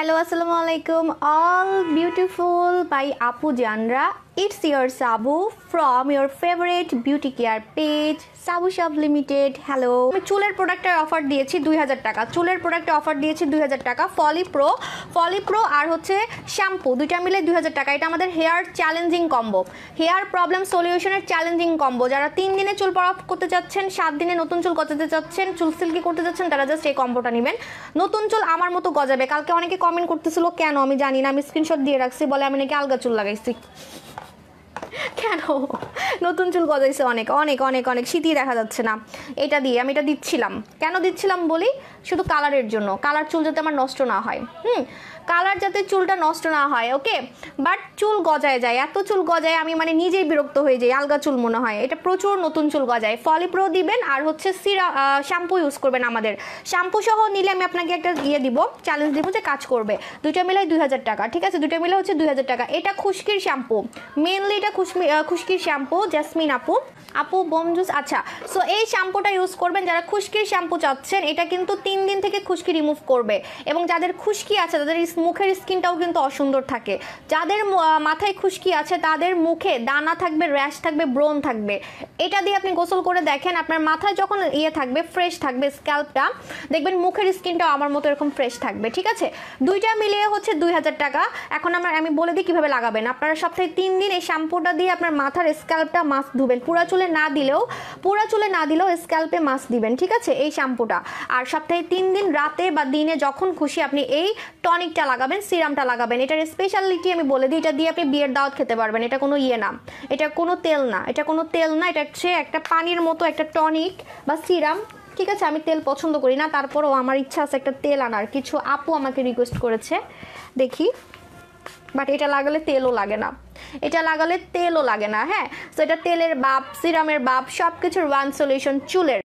Hello আসসালামু আলাইকুম all beautiful by আপু জানরা It's your Sabu from your favorite beauty care page Sabu Shop Limited. Hello. আমি চুলের প্রোডাক্টের অফার দিয়েছি দুই হাজার টাকা চুলের প্রোডাক্টে অফার দিয়েছি দুই হাজার টাকা ফলি প্রো ফলি প্রো আর হচ্ছে শ্যাম্পু দুইটা মিলে দুই হাজার টাকা এটা আমাদের hair challenging combo hair problem সলিউশনের চ্যালেঞ্জিং কম্বো যারা তিন দিনে চুল পড়া করতে চাচ্ছেন সাত দিনে নতুন চুল গজাতে চাচ্ছেন চুল সিল্কি করতে চাচ্ছেন তারা জাস্ট এই কম্বোটা নেবেন নতুন চুল আমার মতো গজাবে কালকে অনেকে কমেন্ট করতেছিল কেন আমি জানি না আমি স্ক্রিনশট দিয়ে রাখছি বলে আমি নাকি আলগা চুল লাগাইছি কেন নতুন চুল গজাইছে অনেক অনেক অনেক অনেক শীতই দেখা যাচ্ছে না এটা দিয়ে আমি এটা দিচ্ছিলাম কেন দিচ্ছিলাম বলি শুধু কালারের জন্য কালার চুল যাতে আমার নষ্ট না হয় হুম কালার যাতে চুলটা নষ্ট না হয় ওকে বাট চুল গজায় যায় এত চুল গজায় আমি মানে নিজেই বিরক্ত হয়ে যাই আলগা চুল মনে হয় এটা প্রচুর নতুন চুল গজায় ফলিপ্রো দিবেন আর হচ্ছে সিরা শ্যাম্পু ইউজ করবেন আমাদের শ্যাম্পু সহ নিলে আমি আপনাকে একটা ইয়ে দিব চ্যালেঞ্জ দিব যে কাজ করবে দুইটা মিলাই দুই হাজার টাকা ঠিক আছে দুইটা মিলে হচ্ছে দুই হাজার টাকা এটা খুশকির শ্যাম্পু মেনলি এটা খুশকি খুশকির শ্যাম্পু জ্যাসমিন আপু আপু বোম জুস আচ্ছা সো এই শ্যাম্পুটা ইউজ করবেন যারা খুশকির শ্যাম্পু চাচ্ছেন এটা কিন্তু তিন দিন থেকে খুশকি রিমুভ করবে এবং যাদের খুশকি আছে তাদের মুখের স্কিনটাও কিন্তু অসুন্দর থাকে যাদের মাথায় খুশকি আছে তাদের মুখে দানা থাকবে র্যাশ থাকবে ব্রোন থাকবে এটা দিয়ে আপনি গোসল করে দেখেন আপনার মাথায় যখন ইয়ে থাকবে ফ্রেশ থাকবে স্ক্যাল্পটা দেখবেন মুখের স্কিনটাও আমার মতো এরকম ফ্রেশ থাকবে ঠিক আছে দুইটা মিলিয়ে হচ্ছে দুই হাজার টাকা এখন আমরা আমি বলে দিই কীভাবে লাগাবেন আপনারা সপ্তাহে তিন দিন এই শ্যাম্পুটা দিয়ে দিয়ে আপনার মাথার স্ক্যাল্পটা মাস্ক ধুবেন পুরা চুলে না দিলেও পুরা চুলে না দিলেও স্ক্যাল্পে মাস্ক দিবেন ঠিক আছে এই শ্যাম্পুটা আর সপ্তাহে তিন দিন রাতে বা দিনে যখন খুশি আপনি এই টনিকটা লাগাবেন সিরামটা লাগাবেন এটার স্পেশালিটি আমি বলে দিই এটা দিয়ে আপনি বিয়ের দাওয়াত খেতে পারবেন এটা কোনো ইয়ে না এটা কোনো তেল না এটা কোনো তেল না এটা হচ্ছে একটা পানির মতো একটা টনিক বা সিরাম ঠিক আছে আমি তেল পছন্দ করি না তারপরও আমার ইচ্ছা আছে একটা তেল আনার কিছু আপু আমাকে রিকোয়েস্ট করেছে দেখি বাট এটা লাগালে তেলও লাগে না এটা লাগালে তেলও লাগে না হ্যাঁ তো এটা তেলের বাপ সিরামের বাপ সব কিছুর ওয়ান সলিউশন চুলের